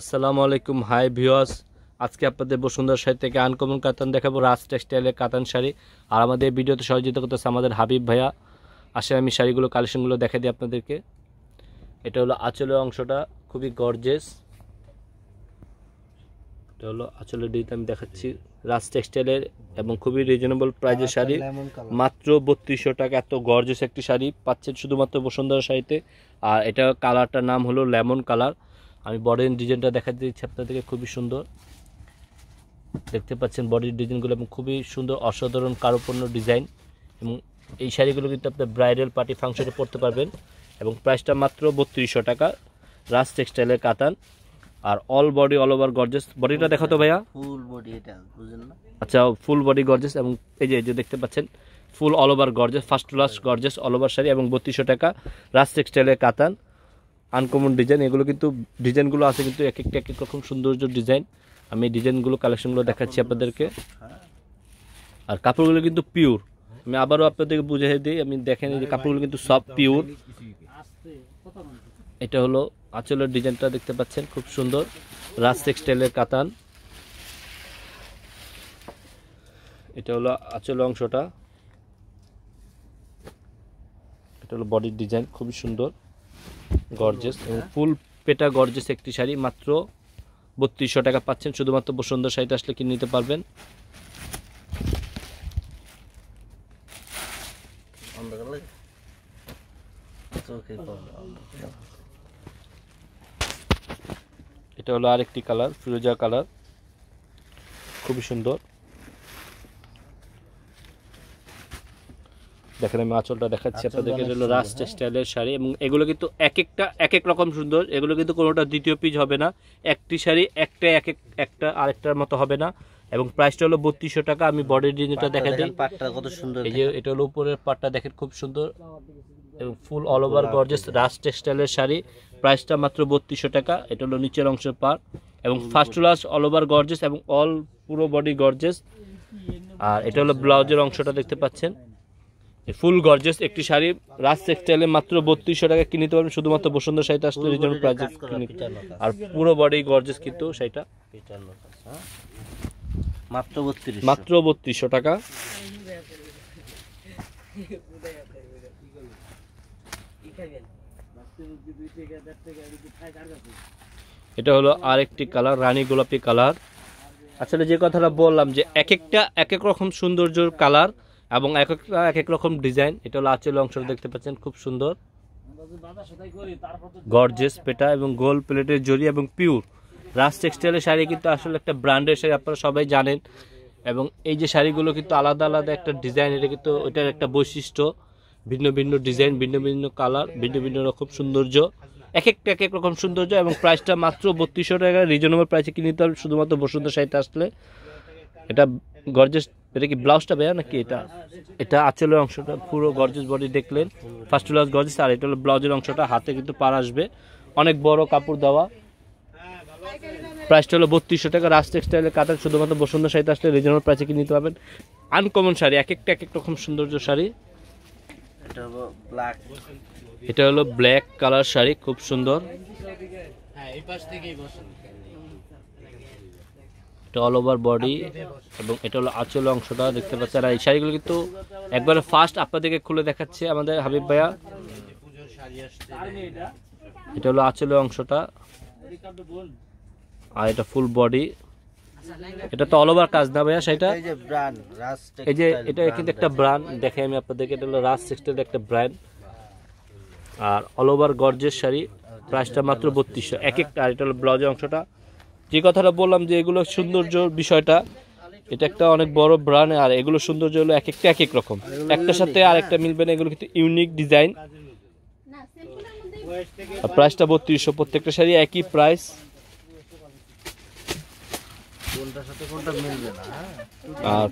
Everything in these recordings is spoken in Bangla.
আসসালামু আলাইকুম হাই ভিওয়াস আজকে আপনাদের বসুন্ধরা শাড়ি থেকে আনকমন কাতান দেখাবো রাজ টেক্সটাইলের কাতান শাড়ি আর আমাদের ভিডিওতে সহযোগিতা করতেছে আমাদের হাবিব ভাইয়া আসে আমি শাড়িগুলো কালেকশনগুলো দেখা দিই আপনাদেরকে এটা হলো আঁচলের অংশটা খুবই গর্জেস এটা হলো আঁচলের ডিতে আমি দেখাচ্ছি রাজ টেক্সটাইলের এবং খুবই রিজনেবল প্রাইজের শাড়ি মাত্র বত্রিশশো টাকা এত গর্জেস একটি শাড়ি পাচ্ছেন শুধুমাত্র বসুন্ধরা শাড়িতে আর এটা কালারটার নাম হলো লেমন কালার আমি বডির ডিজাইনটা দেখাতে দিচ্ছি আপনাদেরকে খুবই সুন্দর দেখতে পাচ্ছেন বডির ডিজাইনগুলো এবং খুবই সুন্দর অসাধারণ কারুপণ্য ডিজাইন এবং এই শাড়িগুলো কিন্তু আপনার ব্রাইডাল পার্টি ফাংশনে পরতে পারবেন এবং প্রাইসটা মাত্র বত্রিশশো টাকা রাজ টেক্সটাইলের কাতান আর all body all over gorgeous বডিটা দেখো তো ভাইয়া ফুল বডি এটা আচ্ছা ফুল বডি গর্জেস এবং এই যে এই যে দেখতে পাচ্ছেন full all over gorgeous first class gorgeous all over sari এবং বত্রিশশো টাকা রাজ টেক্সটাইলের কাতান আনকমন ডিজাইন এগুলো কিন্তু ডিজাইনগুলো আছে কিন্তু এক একটা এক এক রকম সৌন্দর্য ডিজাইন আমি ডিজাইনগুলো কালেকশনগুলো দেখাচ্ছি আপনাদেরকে আর কাপড়গুলো কিন্তু পিওর আমি আবারও আপনাদেরকে বুঝিয়ে দিই আমি দেখেন যে কাপড়গুলো কিন্তু সব পিওর এটা হলো আঁচলের ডিজাইনটা দেখতে পাচ্ছেন খুব সুন্দর রাজ টেক্সটাইলের কাতান এটা হলো আঁচল অংশটা এটা হলো বডির ডিজাইন খুবই সুন্দর গর্জেস এবং ফুল পেটা গর্জেস একটি শাড়ি মাত্র বত্রিশশো টাকা পাচ্ছেন শুধুমাত্র বসুন্ধরা শাড়িটা আসলে কিনে নিতে পারবেন এটা হলো আরেকটি কালার ফিরোজা কালার খুবই সুন্দর দেখেন আমি আঁচলটা দেখাচ্ছি আপনাদেরকে এগুলো রাস্ট হ্যাঁ। স্টাইলের শাড়ি এবং এগুলো কিন্তু এক একটা এক এক রকম সুন্দর এগুলো কিন্তু কোনোটা দ্বিতীয় পিস হবে না একটি শাড়ি একটা এক এক একটা আরেকটার মতো হবে না এবং প্রাইসটা হলো বত্রিশশো টাকা আমি বডি ডিজাইনটা দেখা দিই পাটটা কত সুন্দর এই যে এটা হলো উপরের পাটটা দেখেন খুব সুন্দর এবং full all over gorgeous rust স্টাইলের শাড়ি প্রাইসটা মাত্র বত্রিশশো টাকা এটা হলো নিচের অংশ পার এবং first class all over gorgeous এবং অল পুরো বডি গর্জেস আর এটা হলো আচ্ছা, ব্লাউজের আচ্ছা, অংশটা আচ্ছা, দেখতে পাচ্ছেন ফুল গর্জেস একটি শাড়ি রাজ টেক্সটাইলে মাত্র বত্রিশশো টাকা কিনতে পারবেন শুধুমাত্র বসন্ত শাড়িটা আসলে আর পুরো বডি গর্জেস কিন্তু শাড়িটা হ্যাঁ? মাত্র বত্রিশশো টাকা এটা হলো আরেকটি কালার রানী গোলাপি কালার আসলে যে কথাটা বললাম যে এক একটা এক এক রকম সৌন্দর্য কালার এবং এক একটা এক এক রকম ডিজাইন এটা হলো আচল অংশ দেখতে পাচ্ছেন খুব সুন্দর গর্জেস পেটা এবং গোল প্লেটের জরি এবং পিওর রাজ টেক্সটাইলের শাড়ি কিন্তু আসলে একটা ব্র্যান্ডের শাড়ি আপনারা সবাই জানেন এবং এই যে শাড়িগুলো কিন্তু আলাদা আলাদা একটা ডিজাইন এটা কিন্তু ওইটার একটা বৈশিষ্ট্য ভিন্ন ভিন্ন ডিজাইন ভিন্ন ভিন্ন কালার ভিন্ন ভিন্ন রকম সৌন্দর্য এক একটা এক এক রকম সৌন্দর্য এবং প্রাইসটা মাত্র বত্রিশশো টাকা রিজনেবল প্রাইসে কিনে নিতে হবে শুধুমাত্র বসুন্ধরা শাড়িতে আসলে এটা গর্জেস এটা কি ব্লাউজটা বেয়া নাকি এটা এটা আঁচলের অংশটা পুরো গর্জেস বডি দেখলেন ফার্স্ট ক্লাস গর্জেস আর এটা হলো ব্লাউজের অংশটা হাতে কিন্তু পার আসবে অনেক বড় কাপড় দেওয়া প্রাইসটা হলো বত্রিশশো টাকা রাজ টেক্সটাইলের কাতার শুধুমাত্র বসন্ত শাড়িতে আসলে রিজনাল প্রাইসে কিনে নিতে পারবেন আনকমন শাড়ি এক একটা এক এক রকম সৌন্দর্য শাড়ি এটা হলো ব্ল্যাক কালার শাড়ি খুব সুন্দর হ্যাঁ, এটা অল ওভার বডি এবং এটা হলো আঁচল অংশটা দেখতে পাচ্ছেন আর এই শাড়িগুলো কিন্তু একবারে ফার্স্ট আপনাদেরকে খুলে দেখাচ্ছে আমাদের হাবিব ভাইয়া এটা হলো আঁচল অংশটা আর এটা ফুল বডি এটা তো অল ওভার কাজ না ভাইয়া সেটা এই যে এটা কিন্তু একটা ব্র্যান্ড দেখে আমি আপনাদেরকে এটা হলো রাজ টেক্সটাইল একটা ব্র্যান্ড আর অল ওভার গর্জের শাড়ি প্রাইসটা মাত্র বত্রিশশো এক একটা আর এটা হলো ব্লাউজের অংশটা যে কথাটা বললাম যে এগুলো সৌন্দর্য বিষয়টা এটা একটা অনেক বড় ব্র্যান্ড আর এগুলো সৌন্দর্য হলো এক একটা এক এক রকম একটার সাথে আর একটা মিলবে না এগুলো কিন্তু ইউনিক ডিজাইন প্রাইসটা বত্রিশশো প্রত্যেকটা শাড়ি একই প্রাইস হ্যাঁ? আর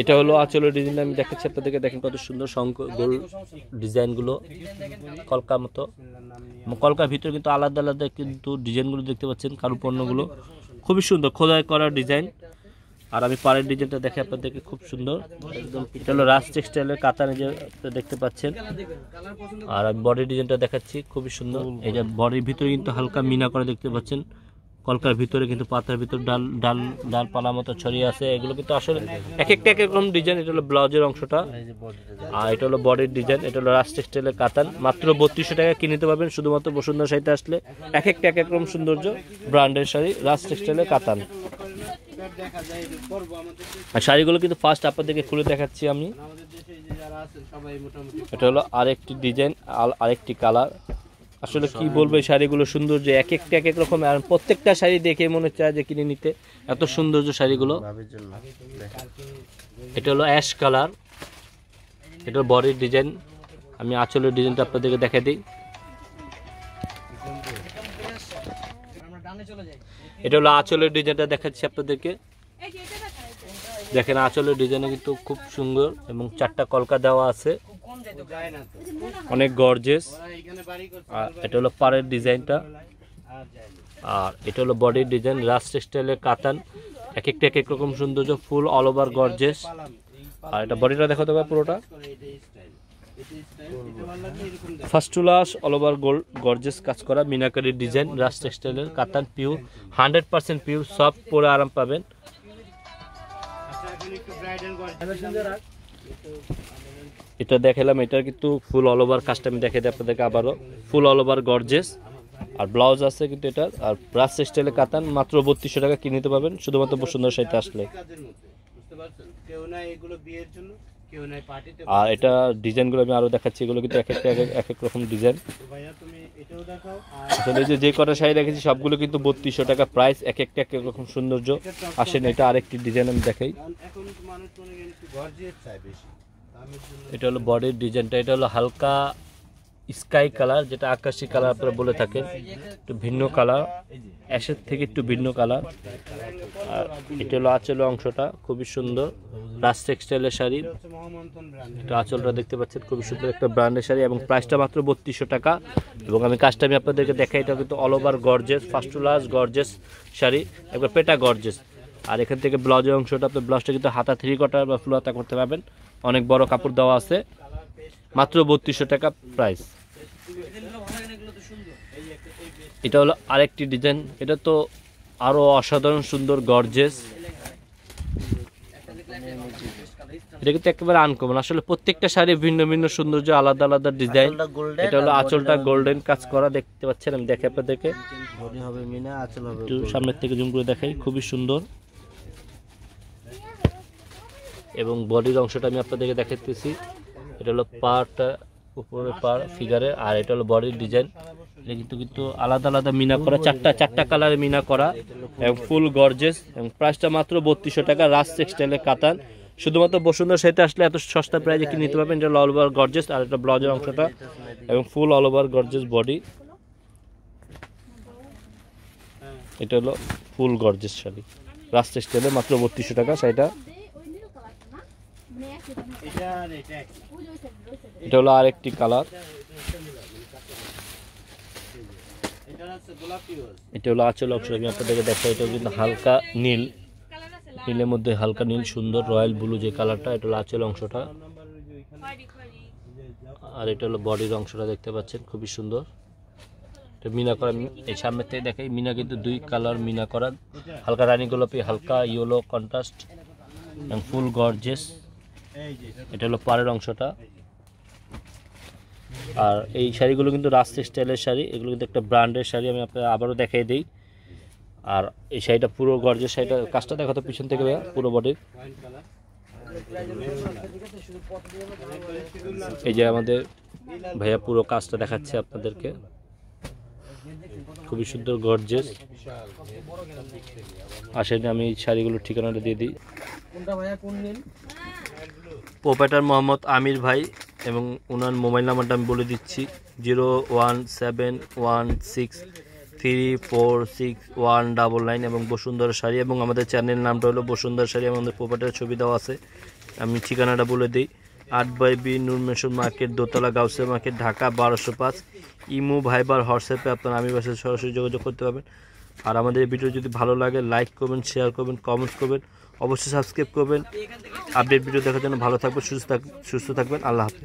এটা হলো আচল ডিজাইন আমি দেখাচ্ছি আপনাদেরকে দেখেন কত সুন্দর গোল ডিজাইনগুলো কলকা মতো কলকার ভিতরে কিন্তু আলাদা আলাদা কিন্তু ডিজাইনগুলো দেখতে পাচ্ছেন কারুপণ্যগুলো খুবই সুন্দর খোদাই করা ডিজাইন আর আমি পাড়ের ডিজাইনটা দেখে আপনাদেরকে খুব সুন্দর একদম এটা হলো রাজ টেক্সটাইলের কাতানে যে দেখতে পাচ্ছেন আর আমি বডির ডিজাইনটা দেখাচ্ছি খুবই সুন্দর এই যে বডির ভিতরে কিন্তু হালকা মিনা করে দেখতে পাচ্ছেন কলকার ভিতরে কিন্তু পাতার ভিতর ডাল ডাল ডালপালা মতো ছড়িয়ে আছে এগুলো কিন্তু আসলে এক একটা এক রকম ডিজাইন এটা হলো ব্লাউজের অংশটা আর এটা হলো বডির ডিজাইন এটা হলো রাজ টেক্সটাইলের কাতান মাত্র বত্রিশশো টাকা কিনতে পারবেন শুধুমাত্র বসুন্ধরা শাড়িতে আসলে এক একটা এক এক রকম সৌন্দর্য ব্র্যান্ডের শাড়ি রাজ টেক্সটাইলের কাতান আর শাড়িগুলো কিন্তু ফার্স্ট আপনাদেরকে খুলে দেখাচ্ছি আমি এটা হলো আরেকটি ডিজাইন আরেকটি কালার আসলে কি বলবো এই শাড়িগুলো যে এক একটা এক এক রকম আর প্রত্যেকটা শাড়ি দেখে মনে হচ্ছে যে কিনে নিতে এত সৌন্দর্য শাড়িগুলো এটা হলো অ্যাশ কালার এটা বডির ডিজাইন আমি আঁচলের ডিজাইনটা আপনাদেরকে দেখা দিই এটা হলো আঁচলের ডিজাইনটা দেখাচ্ছি আপনাদেরকে দেখেন আঁচলের ডিজাইনে কিন্তু খুব সুন্দর এবং চারটা কলকা দেওয়া আছে অনেক গর্জেস আর এটা হলো পাড়ের ডিজাইনটা আর এটা হলো বডির ডিজাইন রাস্ট স্টাইলের কাতান এক একটা এক এক রকম সৌন্দর্য ফুল অল ওভার গর্জেস আর এটা বডিটা দেখো দেবে পুরোটা first class all over gold gorgeous কাজ করা মিনাকারির ডিজাইন রাস্ট স্টাইলের কাতান পিউর হান্ড্রেড পার্সেন্ট পিউর সব পরে আরাম পাবেন আচ্ছা, এটা দেখালাম এটার কিন্তু ফুল অল ওভার কাস্টমি দেখে দিই আপনাদেরকে আবারও ফুল অল ওভার গর্জেস আর ব্লাউজ আছে কিন্তু এটার আর ব্রাস স্টাইলে কাতান মাত্র বত্রিশশো টাকা কিনে নিতে পারবেন শুধুমাত্র বসুন্ধর সাইতে আসলে আর এটা ডিজাইনগুলো আমি আরও দেখাচ্ছি এগুলো কিন্তু এক একটা এক এক রকম ডিজাইন আসলে যে যে কটা শাড়ি দেখেছি সবগুলো কিন্তু বত্রিশশো টাকা প্রাইস এক একটা এক এক রকম সৌন্দর্য আসেন এটা আরেকটি ডিজাইন আমি দেখাই এটা হলো বডির ডিজাইনটা এটা হলো হালকা স্কাই কালার যেটা আকাশি কালার আপনারা বলে থাকেন একটু ভিন্ন কালার অ্যাশের থেকে একটু ভিন্ন কালার আর এটা হলো আঁচল অংশটা খুবই সুন্দর রাজ টেক্সটাইলের শাড়ি এটা আঁচলটা দেখতে পাচ্ছেন খুবই সুন্দর একটা ব্র্যান্ডের শাড়ি এবং প্রাইসটা মাত্র বত্রিশশো টাকা এবং আমি কাজটা আমি আপনাদেরকে দেখাই এটা কিন্তু all over gorgeous first to last gorgeous sari একবার পেটা গর্জেস আর এখান থেকে ব্লাউজের অংশটা আপনার ব্লাউজটা কিন্তু হাতা থ্রি কটার বা ফুল হাতা করতে পারবেন অনেক বড় কাপড় দেওয়া আছে মাত্র বত্রিশশো টাকা প্রাইস এটা হলো আরেকটি ডিজাইন এটা তো আরো অসাধারণ সুন্দর গর্জেস এটা কিন্তু একেবারে আনকমন আসলে প্রত্যেকটা শাড়ি ভিন্ন ভিন্ন সৌন্দর্য আলাদা আলাদা ডিজাইন এটা হলো আঁচলটা গোল্ডেন কাজ করা দেখতে পাচ্ছেন আমি দেখে আপনাদেরকে সামনের থেকে জুম করে দেখাই খুবই সুন্দর এবং বডির অংশটা আমি আপনাদেরকে দেখাতেছি এটা হলো পাটা উপরে পার ফিগারের আর এটা হলো বডির ডিজাইন কিন্তু কিন্তু আলাদা আলাদা মিনা করা চারটা চারটা কালারে মিনা করা এবং ফুল গর্জেস এবং প্রাইসটা মাত্র বত্রিশশো টাকা রাস টেক্সটাইলের কাতান শুধুমাত্র বসুন্ধরা সেটা আসলে এত সস্তা প্রাইজে কি নিতে পারবেন এটা অল ওভার গর্জেস আর এটা ব্লাউজের অংশটা এবং full all over gorgeous body এটা হলো ফুল গর্জেস শাড়ি রাজ টেক্সটাইলে মাত্র বত্রিশশো টাকা সেটা এটা হলো আর একটি কালার এটা হলো আঁচল অংশ আমি আপনাদেরকে দেখাই এটা কিন্তু হালকা নীল নীলের মধ্যে হালকা নীল সুন্দর রয়্যাল ব্লু যে কালারটা এটা হলো আঁচল অংশটা আর এটা হলো বডির অংশটা দেখতে পাচ্ছেন খুবই সুন্দর এটা মিনা করা এই সামনের থেকে দেখাই মিনা কিন্তু দুই কালার মিনা করা হালকা রানী গোলাপি হালকা ইয়েলো কন্ট্রাস্ট এবং ফুল গর্জেস এটা হলো পাড়ের অংশটা আর এই শাড়িগুলো কিন্তু রাস্তা স্টাইলের শাড়ি এগুলো কিন্তু একটা ব্র্যান্ডের শাড়ি আমি আপনার আবারও দেখাই দিই আর এই শাড়িটা পুরো গর্জের শাড়িটা কাজটা দেখো তো পিছন থেকে পুরো বডির এই যে আমাদের ভাইয়া পুরো কাজটা দেখাচ্ছে আপনাদেরকে খুবই সুন্দর গর্জেস আসেন আমি শাড়িগুলোর ঠিকানাটা দিয়ে দিই কোনটা ভাইয়া কোন প্রোপাইটার মোহাম্মদ আমির ভাই এবং ওনার মোবাইল নাম্বারটা আমি বলে দিচ্ছি zero one seven one six three four six one double nine এবং বসুন্ধরা শাড়ি এবং আমাদের চ্যানেল নামটা হলো বসুন্ধরা শাড়ি আমাদের প্রোপাইটার ছবি দেওয়া আছে আমি ঠিকানাটা বলে দিই আট বাই বি নুরমেশ্বর মার্কেট দোতলা গাউসে মার্কেট ঢাকা বারোশো পাঁচ ইমো ভাইবার হোয়াটসঅ্যাপে আপনারা আমি বাসে সরাসরি যোগাযোগ করতে পারবেন আর আমাদের এই ভিডিও যদি ভালো লাগে লাইক করবেন শেয়ার করবেন কমেন্টস করবেন অবশ্যই সাবস্ক্রাইব করবেন আপডেট ভিডিও দেখার জন্য ভালো থাকবেন সুস্থ থাক সুস্থ থাকবেন আল্লাহ হাফিজ